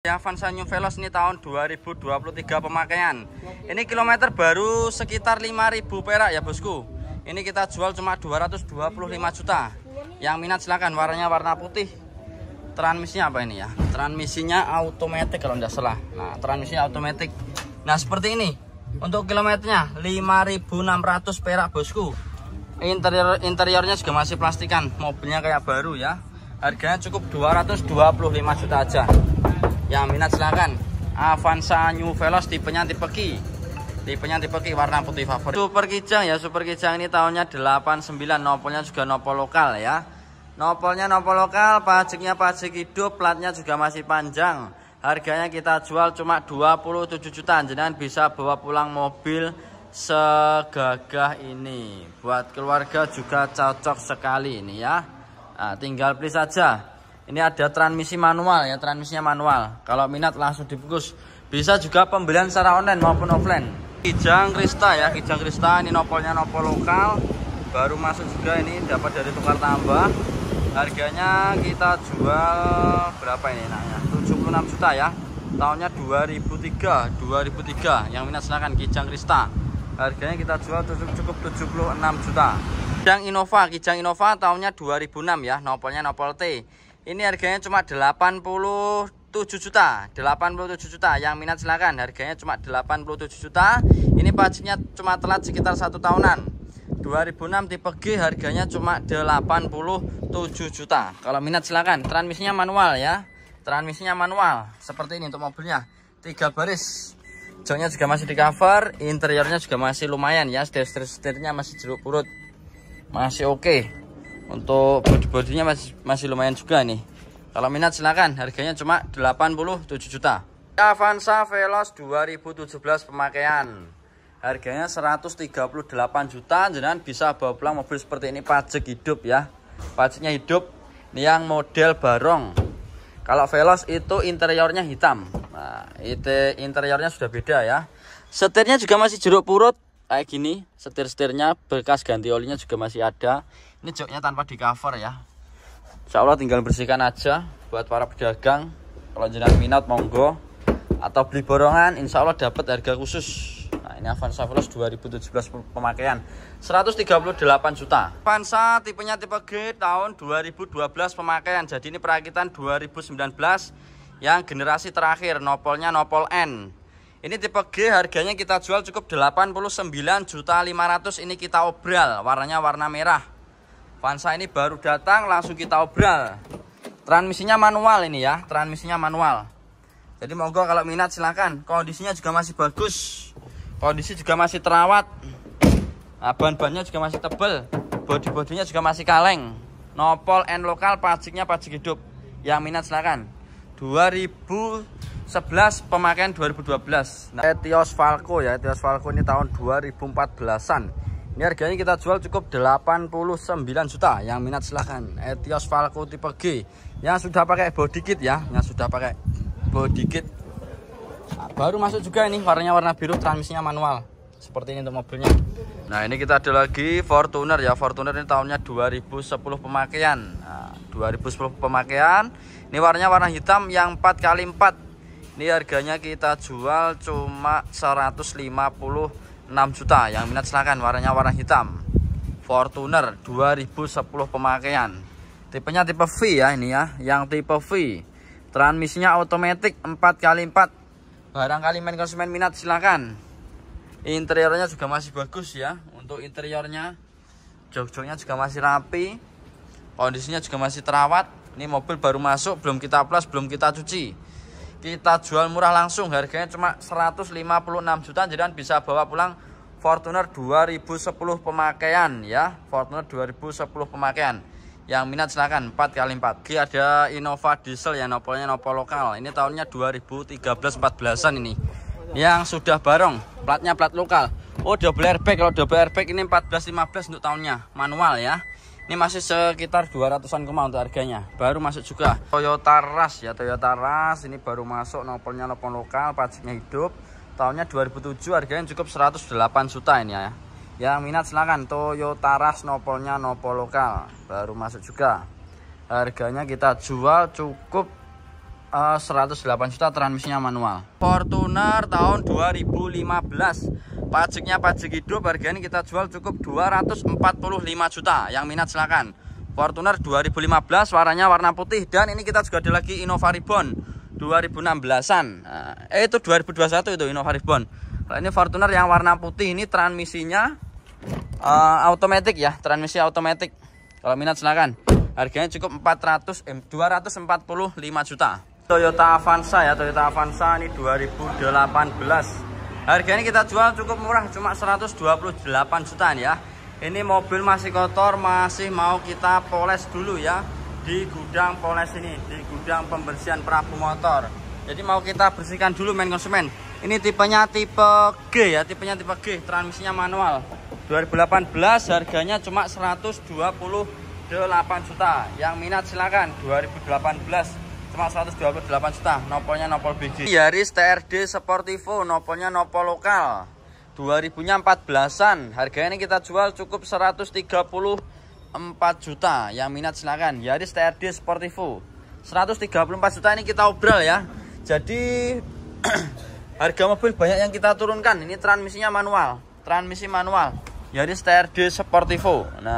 Avanza New Veloz ini tahun 2023 pemakaian ini kilometer baru sekitar 5000 perak ya bosku ini kita jual cuma 225 juta yang minat silahkan warnanya warna putih transmisinya apa ini ya transmisinya automatic kalau tidak salah nah transmisinya automatic nah seperti ini untuk kilometernya 5600 perak bosku interior interiornya juga masih plastikan mobilnya kayak baru ya harganya cukup 225 juta aja yang minat silahkan Avanza New Veloz tipenya tipe Ki tipenya tipe Ki warna putih favorit Super Kijang ya Super Kijang ini tahunnya 89 nopolnya juga nopol lokal ya nopolnya nopol lokal pajaknya pajak hidup platnya juga masih panjang harganya kita jual cuma 27 juta jenengan bisa bawa pulang mobil segagah ini buat keluarga juga cocok sekali ini ya nah, tinggal beli saja ini ada transmisi manual ya, transmisinya manual. Kalau minat langsung dibungkus. Bisa juga pembelian secara online maupun offline. Kijang Krista ya, Kijang Krista ini nopolnya nopol lokal. Baru masuk juga ini dapat dari tukar tambah. Harganya kita jual berapa ini enaknya? 76 juta ya. Tahunnya 2003, 2003. Yang minat silahkan Kijang Krista. Harganya kita jual cukup 76 juta. Kijang Innova, Kijang Innova tahunnya 2006 ya, nopolnya nopol T. Ini harganya cuma 87 juta, 87 juta. Yang minat silahkan. Harganya cuma 87 juta. Ini pajaknya cuma telat sekitar satu tahunan. 2006 tipe G harganya cuma 87 juta. Kalau minat silahkan. Transmisinya manual ya. Transmisinya manual. Seperti ini untuk mobilnya. Tiga baris. Joknya juga masih di cover. Interiornya juga masih lumayan ya. Setir-setirnya masih jeruk purut. Masih oke. Okay. Untuk body-bodinya masih, masih lumayan juga nih. Kalau minat silahkan, harganya cuma 87 juta. Avanza Veloz 2017 pemakaian. Harganya 138 juta, Jangan bisa bawa pulang mobil seperti ini pajak hidup ya. Pajaknya hidup, ini yang model barong. Kalau Veloz itu interiornya hitam. Nah, itu interiornya sudah beda ya. Setirnya juga masih jeruk purut, kayak gini setir-setirnya bekas ganti olinya juga masih ada ini joknya tanpa di cover ya Insya Allah tinggal bersihkan aja buat para pedagang kalau jenang minat monggo atau beli borongan Insya Allah dapat harga khusus nah ini Avanza Plus 2017 pemakaian 138 juta Avanza tipenya tipe G tahun 2012 pemakaian jadi ini perakitan 2019 yang generasi terakhir nopolnya nopol N ini tipe G harganya kita jual cukup juta 500 ini kita obral, warnanya warna merah. Vansa ini baru datang langsung kita obral. Transmisinya manual ini ya, transmisinya manual. Jadi monggo kalau minat silahkan. Kondisinya juga masih bagus. Kondisi juga masih terawat. Nah, ban-bannya juga masih tebel. Bodi-bodinya juga masih kaleng. Nopol and lokal pajaknya pajak hidup. Yang minat silahkan. 2000 11 pemakaian 2012 nah, Etios Falco ya Etios Falco ini tahun 2014an ini harganya kita jual cukup 89 juta yang minat silahkan Etios Falco tipe G yang sudah pakai body kit ya yang sudah pakai body kit nah, baru masuk juga ini warnanya warna biru transmisinya manual seperti ini untuk mobilnya nah ini kita ada lagi Fortuner ya Fortuner ini tahunnya 2010 pemakaian nah, 2010 pemakaian ini warnanya warna hitam yang 4 x 4 ini harganya kita jual cuma 156 juta yang minat silahkan warnanya warna hitam Fortuner 2010 pemakaian tipenya tipe V ya ini ya yang tipe V transmisinya otomatis 4x4 barangkali main konsumen minat silahkan interiornya juga masih bagus ya untuk interiornya Jok-joknya juga masih rapi kondisinya juga masih terawat ini mobil baru masuk belum kita plus belum kita cuci kita jual murah langsung harganya cuma 156 juta jadi bisa bawa pulang Fortuner 2010 pemakaian ya Fortuner 2010 pemakaian yang minat silahkan 4 kali 4 G ada Innova diesel ya nopolnya nopol lokal ini tahunnya 2013 14an ini yang sudah bareng platnya plat lokal oh double airbag kalau double airbag ini 14 15 untuk tahunnya manual ya ini masih sekitar 200-an koma untuk harganya. Baru masuk juga Toyota Rush ya, Toyota Rush ini baru masuk nopolnya nopol lokal, pajaknya hidup. Tahunnya 2007 harganya cukup 108 juta ini ya. Yang minat silahkan Toyota Rush nopolnya nopol lokal, baru masuk juga. Harganya kita jual cukup 108 eh, juta transmisinya manual Fortuner tahun 2015 pajaknya pajak hidup harganya kita jual cukup 245 juta yang minat silahkan Fortuner 2015 warnanya warna putih dan ini kita juga ada lagi Innova Ribbon 2016an eh itu 2021 itu Innova Ribbon nah, ini Fortuner yang warna putih ini transmisinya uh, automatic ya transmisi automatic kalau minat silahkan harganya cukup 400 eh, 245 juta Toyota Avanza ya Toyota Avanza ini 2018 harganya kita jual cukup murah cuma 128 jutaan ya ini mobil masih kotor masih mau kita poles dulu ya di gudang poles ini di gudang pembersihan perahu motor jadi mau kita bersihkan dulu main konsumen ini tipenya tipe G ya tipenya tipe G transmisinya manual 2018 harganya cuma 128 juta yang minat silakan 2018 cuma 128 juta nopolnya nopol BG Yaris TRD Sportivo nopolnya nopol lokal 2014 an harganya ini kita jual cukup 134 juta yang minat silakan. Yaris TRD Sportivo 134 juta ini kita obral ya jadi harga mobil banyak yang kita turunkan ini transmisinya manual transmisi manual Yaris TRD Sportivo nah